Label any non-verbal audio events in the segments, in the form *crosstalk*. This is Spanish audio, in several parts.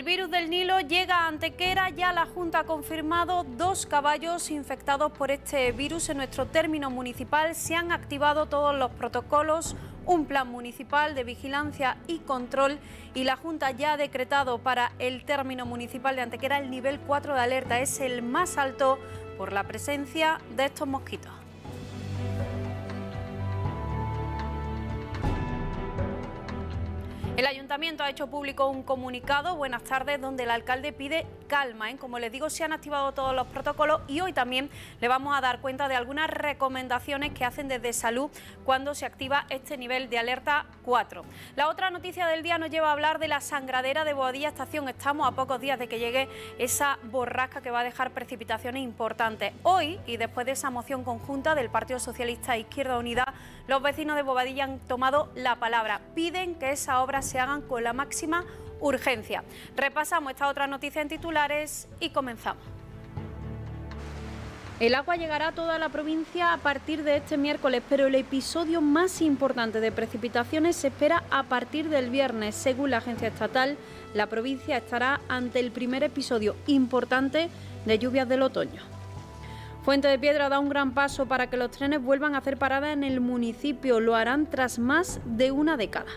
El virus del Nilo llega a Antequera, ya la Junta ha confirmado dos caballos infectados por este virus en nuestro término municipal, se han activado todos los protocolos, un plan municipal de vigilancia y control y la Junta ya ha decretado para el término municipal de Antequera el nivel 4 de alerta, es el más alto por la presencia de estos mosquitos. El ayuntamiento ha hecho público un comunicado, buenas tardes, donde el alcalde pide calma. ¿eh? Como les digo, se han activado todos los protocolos y hoy también le vamos a dar cuenta de algunas recomendaciones que hacen desde salud cuando se activa este nivel de alerta 4. La otra noticia del día nos lleva a hablar de la sangradera de Boadilla Estación. Estamos a pocos días de que llegue esa borrasca que va a dejar precipitaciones importantes. Hoy, y después de esa moción conjunta del Partido Socialista e Izquierda Unida, los vecinos de Bobadilla han tomado la palabra. Piden que esa obra se hagan con la máxima urgencia. Repasamos esta otra noticia en titulares y comenzamos. El agua llegará a toda la provincia a partir de este miércoles, pero el episodio más importante de precipitaciones se espera a partir del viernes. Según la agencia estatal, la provincia estará ante el primer episodio importante de lluvias del otoño. Fuente de Piedra da un gran paso para que los trenes vuelvan a hacer parada en el municipio. Lo harán tras más de una década.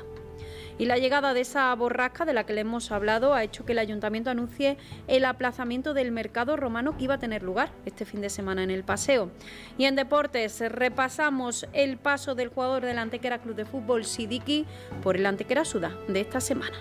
Y la llegada de esa borrasca de la que le hemos hablado ha hecho que el ayuntamiento anuncie el aplazamiento del mercado romano que iba a tener lugar este fin de semana en el paseo. Y en deportes repasamos el paso del jugador del Antequera Club de Fútbol Sidiki por el Antequera Suda de esta semana.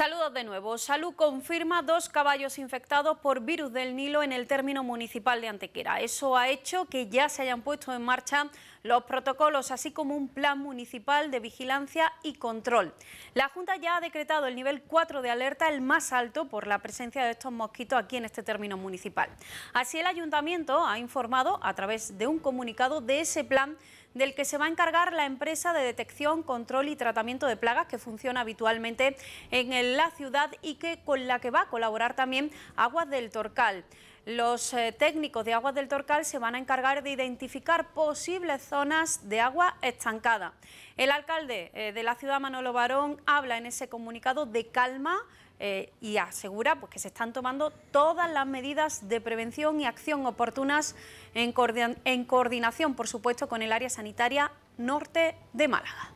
Saludos de nuevo. Salud confirma dos caballos infectados por virus del Nilo en el término municipal de Antequera. Eso ha hecho que ya se hayan puesto en marcha los protocolos, así como un plan municipal de vigilancia y control. La Junta ya ha decretado el nivel 4 de alerta, el más alto por la presencia de estos mosquitos aquí en este término municipal. Así el Ayuntamiento ha informado a través de un comunicado de ese plan del que se va a encargar la empresa de detección, control y tratamiento de plagas que funciona habitualmente en la ciudad y que con la que va a colaborar también Aguas del Torcal. Los eh, técnicos de Aguas del Torcal se van a encargar de identificar posibles zonas de agua estancada. El alcalde eh, de la ciudad, Manolo Barón, habla en ese comunicado de calma eh, y asegura pues, que se están tomando todas las medidas de prevención y acción oportunas en coordinación, por supuesto, con el área sanitaria norte de Málaga.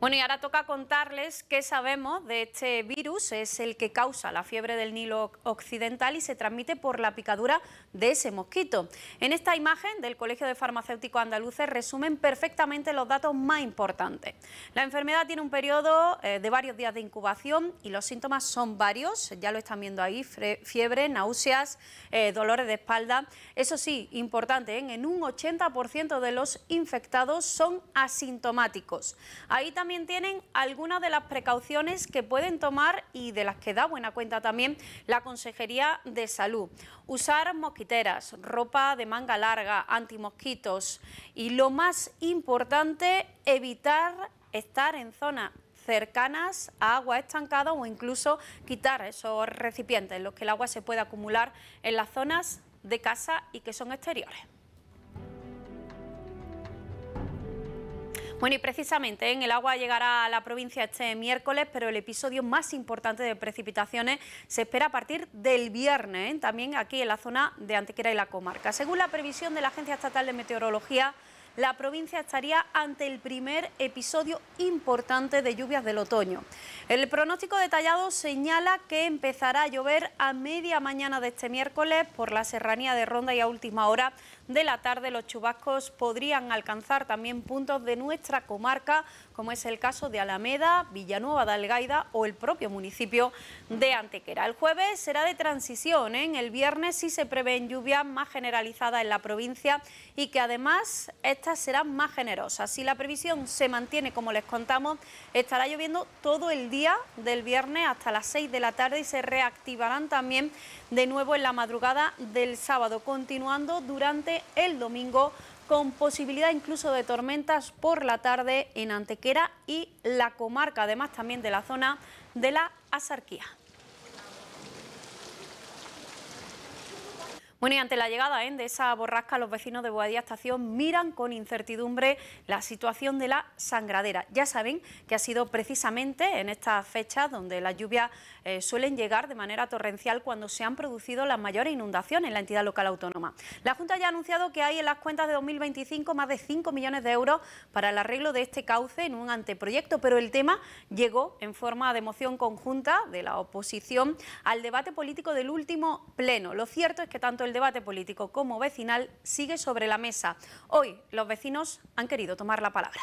Bueno, y ahora toca contarles qué sabemos de este virus. Es el que causa la fiebre del Nilo Occidental y se transmite por la picadura de ese mosquito. En esta imagen del Colegio de Farmacéuticos Andaluces resumen perfectamente los datos más importantes. La enfermedad tiene un periodo eh, de varios días de incubación y los síntomas son varios. Ya lo están viendo ahí, fiebre, náuseas, eh, dolores de espalda. Eso sí, importante, ¿eh? en un 80% de los infectados son asintomáticos. Ahí también también tienen algunas de las precauciones que pueden tomar y de las que da buena cuenta también la Consejería de Salud. Usar mosquiteras, ropa de manga larga, antimosquitos y lo más importante, evitar estar en zonas cercanas a agua estancada o incluso quitar esos recipientes en los que el agua se puede acumular en las zonas de casa y que son exteriores. Bueno, y precisamente en el agua llegará a la provincia este miércoles, pero el episodio más importante de precipitaciones se espera a partir del viernes, ¿eh? también aquí en la zona de Antequera y la comarca. Según la previsión de la Agencia Estatal de Meteorología, la provincia estaría ante el primer episodio importante de lluvias del otoño. El pronóstico detallado señala que empezará a llover a media mañana de este miércoles por la serranía de Ronda y a última hora de la tarde los chubascos podrían alcanzar también puntos de nuestra comarca como es el caso de Alameda, Villanueva de Algaida o el propio municipio de Antequera. El jueves será de transición, en ¿eh? el viernes sí se prevén lluvias más generalizadas en la provincia y que además estas serán más generosas. Si la previsión se mantiene como les contamos, estará lloviendo todo el día del viernes hasta las 6 de la tarde y se reactivarán también de nuevo en la madrugada del sábado, continuando durante el domingo con posibilidad incluso de tormentas por la tarde en Antequera y la comarca, además también de la zona de la Asarquía. Bueno, y ante la llegada ¿eh? de esa borrasca, los vecinos de Boadía Estación miran con incertidumbre la situación de la sangradera. Ya saben que ha sido precisamente en estas fechas donde las lluvias eh, suelen llegar de manera torrencial cuando se han producido las mayores inundaciones en la entidad local autónoma. La Junta ya ha anunciado que hay en las cuentas de 2025 más de 5 millones de euros para el arreglo de este cauce en un anteproyecto, pero el tema llegó en forma de moción conjunta de la oposición al debate político del último pleno. Lo cierto es que tanto el debate político como vecinal sigue sobre la mesa. Hoy los vecinos han querido tomar la palabra.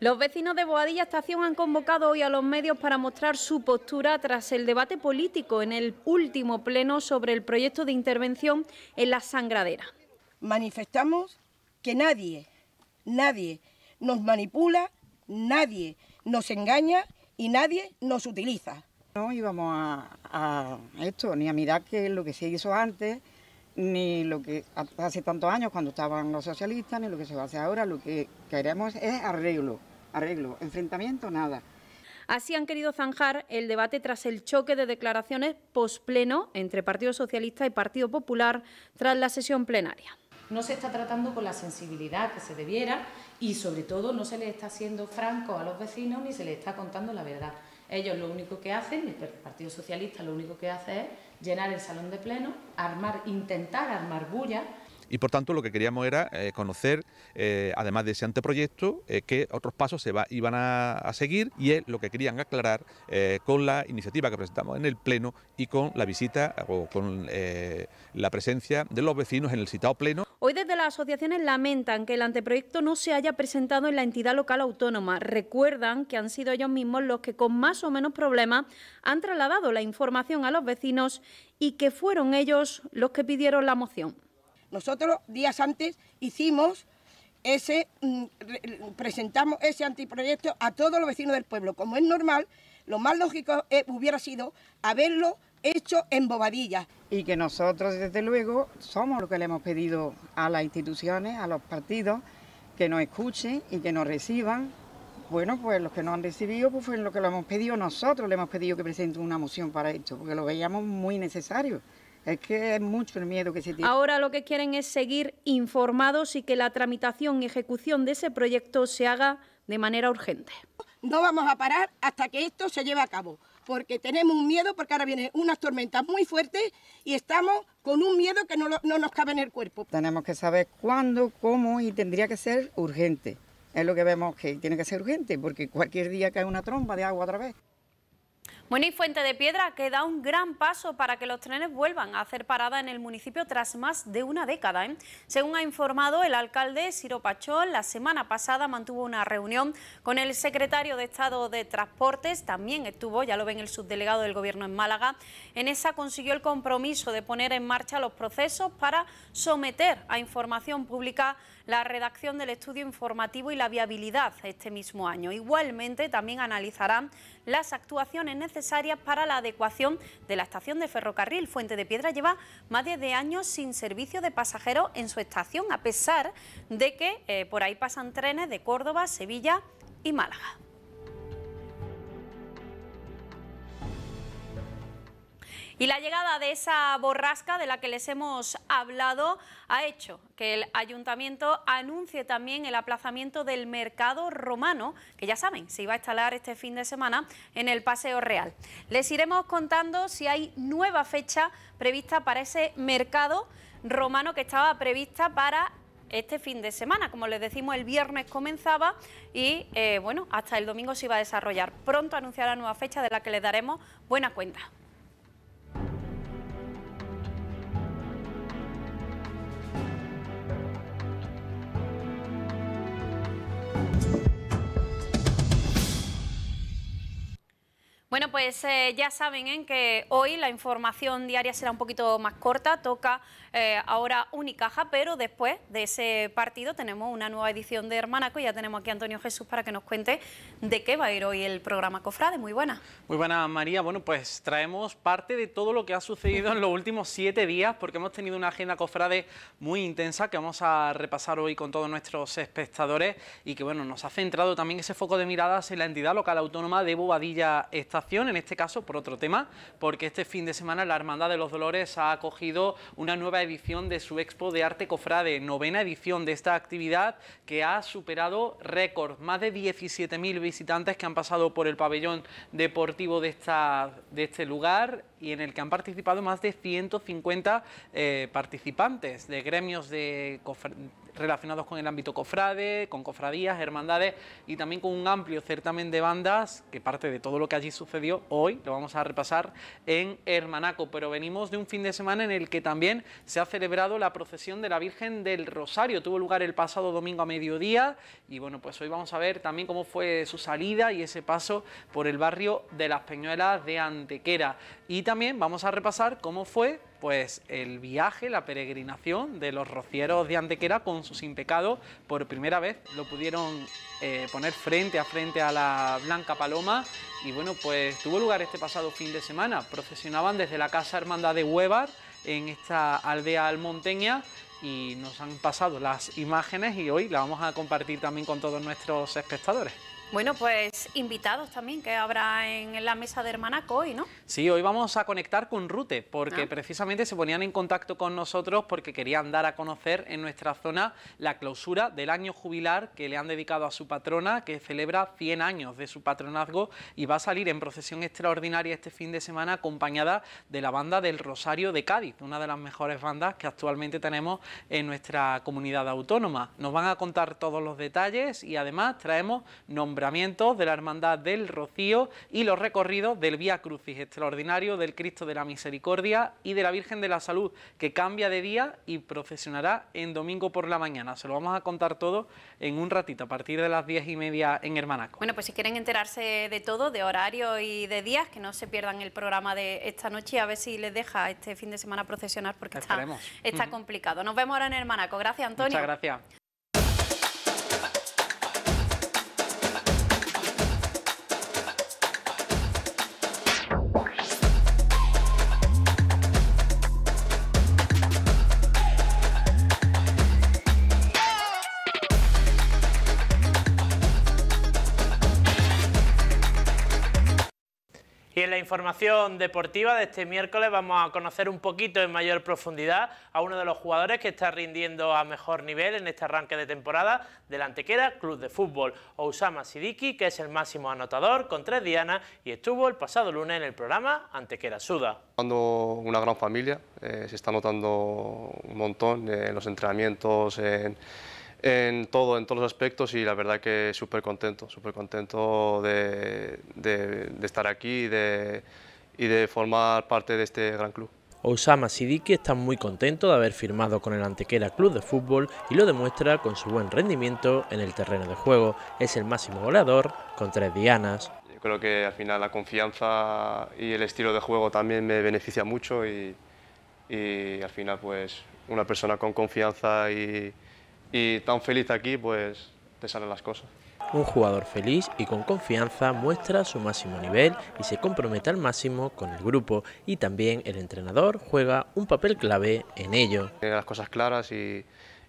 Los vecinos de Boadilla Estación han convocado hoy a los medios para mostrar su postura tras el debate político en el último pleno sobre el proyecto de intervención en la sangradera. Manifestamos que nadie, nadie nos manipula, nadie nos engaña y nadie nos utiliza. No íbamos a, esto, ni a mirar qué es lo que se hizo antes, ni lo que hace tantos años cuando estaban los socialistas, ni lo que se va a hacer ahora. Lo que queremos es arreglo, arreglo, enfrentamiento, nada. Así han querido zanjar el debate tras el choque de declaraciones pospleno entre Partido Socialista y Partido Popular tras la sesión plenaria. No se está tratando con la sensibilidad que se debiera y, sobre todo, no se le está siendo franco a los vecinos ni se le está contando la verdad. Ellos lo único que hacen, el Partido Socialista lo único que hace es llenar el salón de pleno, armar, intentar armar bulla y por tanto lo que queríamos era eh, conocer, eh, además de ese anteproyecto, eh, qué otros pasos se iban a, a, seguir y es lo que querían aclarar con la iniciativa que presentamos en el Pleno y con la visita o con la presencia de los vecinos en el citado Pleno. Hoy desde las asociaciones lamentan que el anteproyecto no se haya presentado en la entidad local autónoma. Recuerdan que han sido ellos mismos los que con más o menos problemas han trasladado la información a los vecinos y que fueron ellos los que pidieron la moción. Nosotros días antes hicimos ese, mm, presentamos ese antiproyecto a todos los vecinos del pueblo. Como es normal, lo más lógico hubiera sido haberlo hecho en Bobadilla. Y que nosotros, desde luego, somos lo que le hemos pedido a las instituciones, a los partidos, que nos escuchen y que nos reciban. Bueno, pues los que no han recibido, pues fue lo que lo hemos pedido nosotros, le hemos pedido que presente una moción para esto, porque lo veíamos muy necesario. Es que es mucho el miedo que se tiene. Ahora lo que quieren es seguir informados y que la tramitación y ejecución de ese proyecto se haga de manera urgente. No vamos a parar hasta que esto se lleve a cabo, porque tenemos un miedo, porque ahora vienen unas tormentas muy fuertes y estamos con un miedo que no, no nos cabe en el cuerpo. Tenemos que saber cuándo, cómo y tendría que ser urgente. Es lo que vemos que tiene que ser urgente, porque cualquier día cae una tromba de agua otra vez. Bueno, Fuente de Piedra que da un gran paso para que los trenes vuelvan a hacer parada en el municipio tras más de una década. ¿eh? Según ha informado el alcalde Siro Pachón, la semana pasada mantuvo una reunión con el secretario de Estado de Transportes, también estuvo, ya lo ven, el subdelegado del Gobierno en Málaga. En esa consiguió el compromiso de poner en marcha los procesos para someter a información pública la redacción del estudio informativo y la viabilidad este mismo año. Igualmente, también analizarán las actuaciones necesarias para la adecuación de la estación de ferrocarril. Fuente de Piedra lleva más de 10 años sin servicio de pasajeros en su estación, a pesar de que eh, por ahí pasan trenes de Córdoba, Sevilla y Málaga. Y la llegada de esa borrasca de la que les hemos hablado ha hecho que el ayuntamiento anuncie también el aplazamiento del mercado romano, que ya saben, se iba a instalar este fin de semana en el Paseo Real. Les iremos contando si hay nueva fecha prevista para ese mercado romano que estaba prevista para este fin de semana. Como les decimos, el viernes comenzaba y eh, bueno, hasta el domingo se iba a desarrollar. Pronto anunciará nueva fecha de la que les daremos buena cuenta. Bueno, pues eh, ya saben en ¿eh? que hoy la información diaria será un poquito más corta, toca eh, ahora Unicaja, pero después de ese partido tenemos una nueva edición de Hermanaco y ya tenemos aquí a Antonio Jesús para que nos cuente de qué va a ir hoy el programa Cofrade. Muy buena. Muy buena, María. Bueno, pues traemos parte de todo lo que ha sucedido en los últimos siete días, porque hemos tenido una agenda Cofrade muy intensa que vamos a repasar hoy con todos nuestros espectadores y que, bueno, nos ha centrado también ese foco de miradas en la entidad local autónoma de Bobadilla Estación, en este caso por otro tema, porque este fin de semana la Hermandad de los Dolores ha acogido una nueva edición de su Expo de Arte Cofrade, novena edición de esta actividad que ha superado récord. Más de 17.000 visitantes que han pasado por el pabellón deportivo de, esta, de este lugar y en el que han participado más de 150 eh, participantes de gremios de cofrade relacionados con el ámbito cofrade, con cofradías, hermandades y también con un amplio certamen de bandas que parte de todo lo que allí sucedió hoy lo vamos a repasar en Hermanaco, pero venimos de un fin de semana en el que también se ha celebrado la procesión de la Virgen del Rosario, tuvo lugar el pasado domingo a mediodía y bueno, pues hoy vamos a ver también cómo fue su salida y ese paso por el barrio de las Peñuelas de Antequera y también vamos a repasar cómo fue pues el viaje, la peregrinación de los rocieros de Antequera con su impecados... Por primera vez lo pudieron eh, poner frente a frente a la Blanca Paloma y bueno, pues tuvo lugar este pasado fin de semana. Procesionaban desde la Casa Hermandad de Huevar en esta aldea almonteña y nos han pasado las imágenes y hoy las vamos a compartir también con todos nuestros espectadores. Bueno, pues invitados también que habrá en la mesa de Hermanaco hoy, ¿no? Sí, hoy vamos a conectar con Rute, porque ah. precisamente se ponían en contacto con nosotros porque querían dar a conocer en nuestra zona la clausura del año jubilar que le han dedicado a su patrona, que celebra 100 años de su patronazgo y va a salir en procesión extraordinaria este fin de semana acompañada de la banda del Rosario de Cádiz, una de las mejores bandas que actualmente tenemos en nuestra comunidad autónoma. Nos van a contar todos los detalles y además traemos nombres de la Hermandad del Rocío y los recorridos del Vía Crucis Extraordinario del Cristo de la Misericordia y de la Virgen de la Salud, que cambia de día y procesionará en domingo por la mañana. Se lo vamos a contar todo en un ratito, a partir de las diez y media en Hermanaco. Bueno, pues si quieren enterarse de todo, de horario y de días, que no se pierdan el programa de esta noche y a ver si les deja este fin de semana procesionar porque está, complicado. Nos vemos ahora en Hermanaco. Gracias, Antonio. Muchas gracias. en la información deportiva de este miércoles vamos a conocer un poquito en mayor profundidad a uno de los jugadores que está rindiendo a mejor nivel en este arranque de temporada del Antequera Club de Fútbol, Osama Sidiki, que es el máximo anotador con tres dianas y estuvo el pasado lunes en el programa Antequera Suda. Una gran familia, eh, se está notando un montón eh, en los entrenamientos, en en todo, en todos los aspectos y la verdad que súper contento, súper contento de, estar aquí y de, formar parte de este gran club. Osama Siddiqui está muy contento de haber firmado con el Antequera Club de Fútbol y lo demuestra con su buen rendimiento en el terreno de juego. Es el máximo goleador con tres dianas. Yo creo que al final la confianza y el estilo de juego también me beneficia mucho y, y al final pues una persona con confianza y, y tan feliz aquí, pues te salen las cosas. Un jugador feliz y con confianza muestra su máximo nivel y se compromete al máximo con el grupo y también el entrenador juega un papel clave en ello. Tiene las cosas claras y,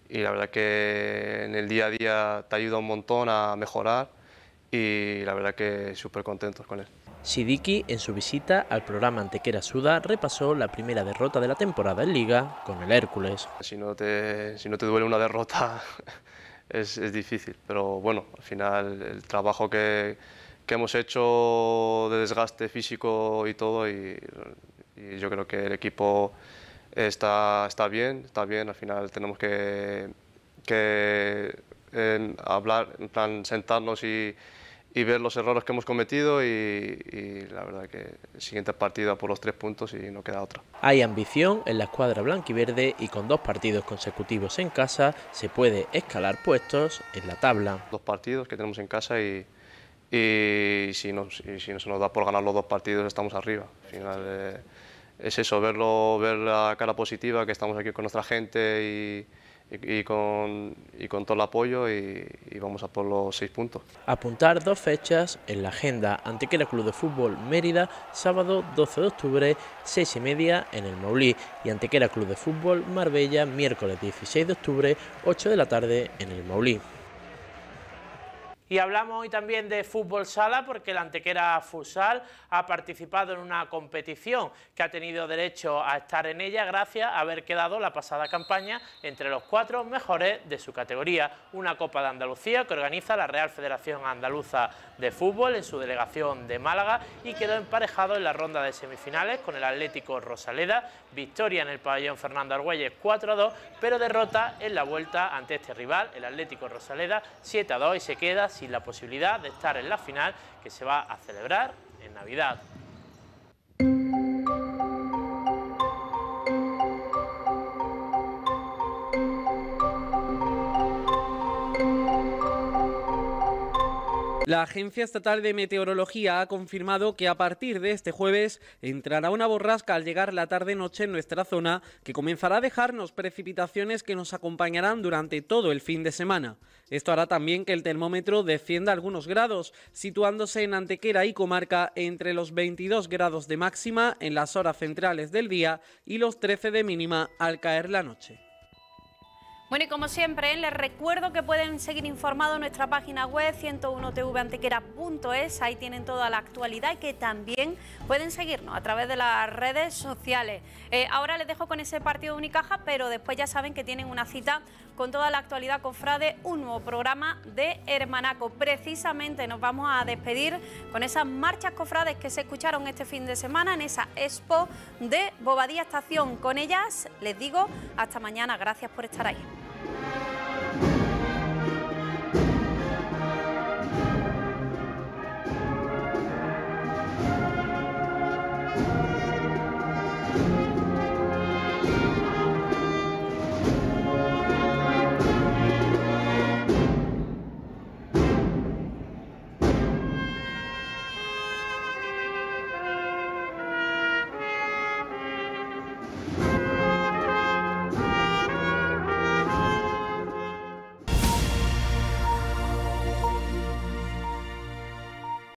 y la verdad que en el día a día te ayuda un montón a mejorar y la verdad que súper contentos con él. Sidiki, en su visita al programa Antequera Suda, repasó la primera derrota de la temporada en Liga con el Hércules. Si no te, si no te duele una derrota *laughs* es, es, difícil, pero bueno, al final el trabajo que, que hemos hecho de desgaste físico y todo, y, yo creo que el equipo está, está bien, está bien, al final tenemos que, que hablar, en plan sentarnos y y ver los errores que hemos cometido y, la verdad que el siguiente partido por los tres puntos y no queda otra. Hay ambición en la escuadra blanquiverde y con dos partidos consecutivos en casa se puede escalar puestos en la tabla. Dos partidos que tenemos en casa y, si, si no se nos da por ganar los dos partidos estamos arriba. Al final eh, es eso, verlo, ver la cara positiva que estamos aquí con nuestra gente y y, con, todo el apoyo y, vamos a por los seis puntos. Apuntar dos fechas en la agenda Antequera Club de Fútbol Mérida, sábado 12 de octubre, 6 y media en el Maulí y Antequera Club de Fútbol Marbella, miércoles 16 de octubre, 8 de la tarde en el Maulí. Y hablamos hoy también de fútbol sala porque la Antequera Futsal ha participado en una competición que ha tenido derecho a estar en ella gracias a haber quedado la pasada campaña entre los cuatro mejores de su categoría. Una Copa de Andalucía que organiza la Real Federación Andaluza de Fútbol en su delegación de Málaga y quedó emparejado en la ronda de semifinales con el Atlético Rosaleda, victoria en el pabellón Fernando Argüelles 4-2, pero derrota en la vuelta ante este rival, el Atlético Rosaleda 7-2 a y se queda ...y la posibilidad de estar en la final que se va a celebrar en Navidad. La Agencia Estatal de Meteorología ha confirmado que a partir de este jueves entrará una borrasca al llegar la tarde-noche en nuestra zona que comenzará a dejarnos precipitaciones que nos acompañarán durante todo el fin de semana. Esto hará también que el termómetro descienda algunos grados, situándose en Antequera y comarca entre los 22 grados de máxima en las horas centrales del día y los 13 de mínima al caer la noche. Bueno, y como siempre, les recuerdo que pueden seguir informados en nuestra página web 101tvantequera.es. Ahí tienen toda la actualidad y que también pueden seguirnos a través de las redes sociales. Eh, ahora les dejo con ese partido de Unicaja, pero después ya saben que tienen una cita con toda la actualidad cofrade, un nuevo programa de Hermanaco. Precisamente nos vamos a despedir con esas marchas cofrades que se escucharon este fin de semana en esa expo de Bobadilla Estación. Con ellas les digo hasta mañana. Gracias por estar ahí.